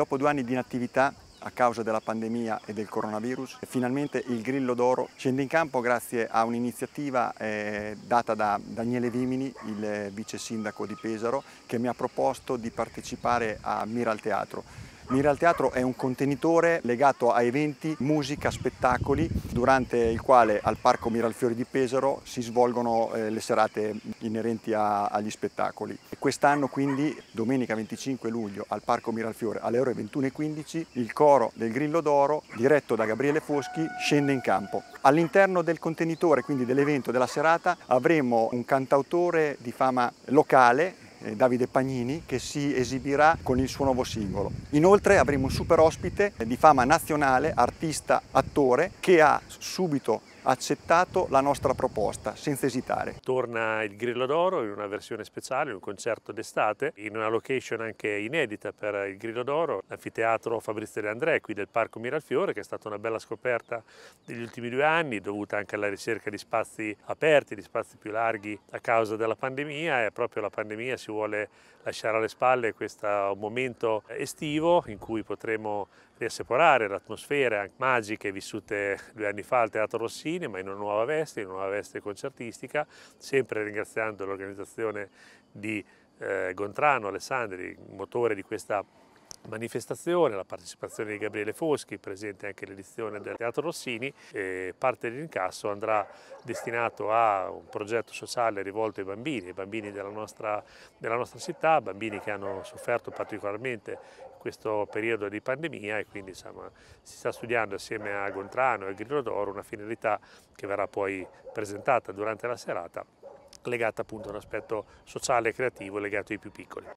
Dopo due anni di inattività a causa della pandemia e del coronavirus, finalmente il Grillo d'Oro scende in campo grazie a un'iniziativa eh, data da Daniele Vimini, il vice sindaco di Pesaro, che mi ha proposto di partecipare a Mira al Teatro. Miral Teatro è un contenitore legato a eventi, musica, spettacoli, durante il quale al Parco Miralfiori di Pesaro si svolgono eh, le serate inerenti a, agli spettacoli. Quest'anno quindi, domenica 25 luglio, al Parco Miralfiore alle ore 21.15, il coro del Grillo d'Oro, diretto da Gabriele Foschi, scende in campo. All'interno del contenitore, quindi dell'evento della serata, avremo un cantautore di fama locale eh, Davide Pagnini, che si esibirà con il suo nuovo singolo. Inoltre avremo un super ospite di fama nazionale, artista, attore, che ha subito accettato la nostra proposta, senza esitare. Torna il Grillo d'Oro in una versione speciale, un concerto d'estate, in una location anche inedita per il Grillo d'Oro, l'anfiteatro Fabrizio De André qui del Parco Miralfiore, che è stata una bella scoperta degli ultimi due anni, dovuta anche alla ricerca di spazi aperti, di spazi più larghi a causa della pandemia e proprio la pandemia si vuole lasciare alle spalle questo momento estivo in cui potremo riassaporare le atmosfere magiche vissute due anni fa al Teatro Rossi ma in una nuova veste, in una nuova veste concertistica, sempre ringraziando l'organizzazione di eh, Gontrano Alessandri, motore di questa manifestazione, la partecipazione di Gabriele Foschi, presente anche l'edizione del Teatro Rossini, parte dell'incasso andrà destinato a un progetto sociale rivolto ai bambini, ai bambini della nostra, della nostra città, bambini che hanno sofferto particolarmente questo periodo di pandemia e quindi insomma, si sta studiando assieme a Gontrano e Grillo d'Oro una finalità che verrà poi presentata durante la serata legata appunto a un aspetto sociale e creativo legato ai più piccoli.